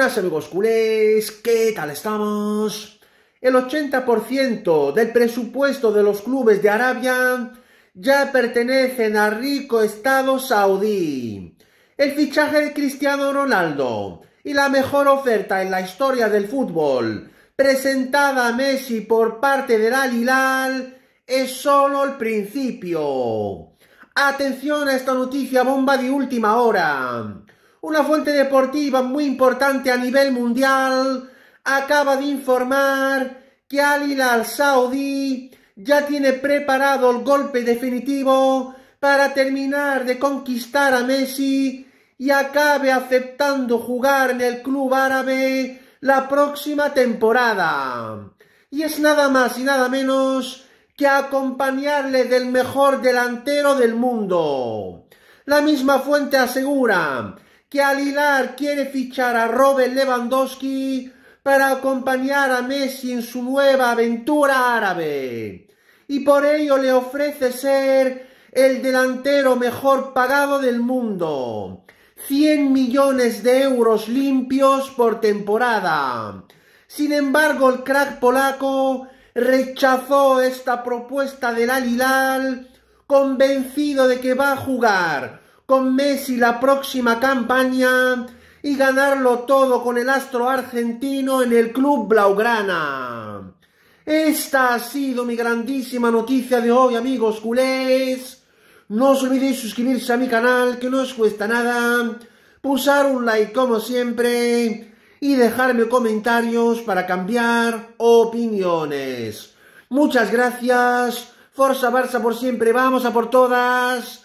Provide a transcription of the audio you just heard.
Hola amigos culés, ¿qué tal estamos? El 80% del presupuesto de los clubes de Arabia ya pertenecen al rico Estado saudí. El fichaje de Cristiano Ronaldo y la mejor oferta en la historia del fútbol presentada a Messi por parte de Al es solo el principio. Atención a esta noticia bomba de última hora una fuente deportiva muy importante a nivel mundial, acaba de informar que Al Hilal saudi ya tiene preparado el golpe definitivo para terminar de conquistar a Messi y acabe aceptando jugar en el club árabe la próxima temporada. Y es nada más y nada menos que acompañarle del mejor delantero del mundo. La misma fuente asegura que Alilar quiere fichar a Robert Lewandowski para acompañar a Messi en su nueva aventura árabe. Y por ello le ofrece ser el delantero mejor pagado del mundo. 100 millones de euros limpios por temporada. Sin embargo, el crack polaco rechazó esta propuesta del Alilar, convencido de que va a jugar con Messi la próxima campaña y ganarlo todo con el astro argentino en el club Blaugrana. Esta ha sido mi grandísima noticia de hoy, amigos culés. No os olvidéis suscribirse a mi canal, que no os cuesta nada. Pusar un like como siempre. Y dejarme comentarios para cambiar opiniones. Muchas gracias. Forza Barça por siempre. Vamos a por todas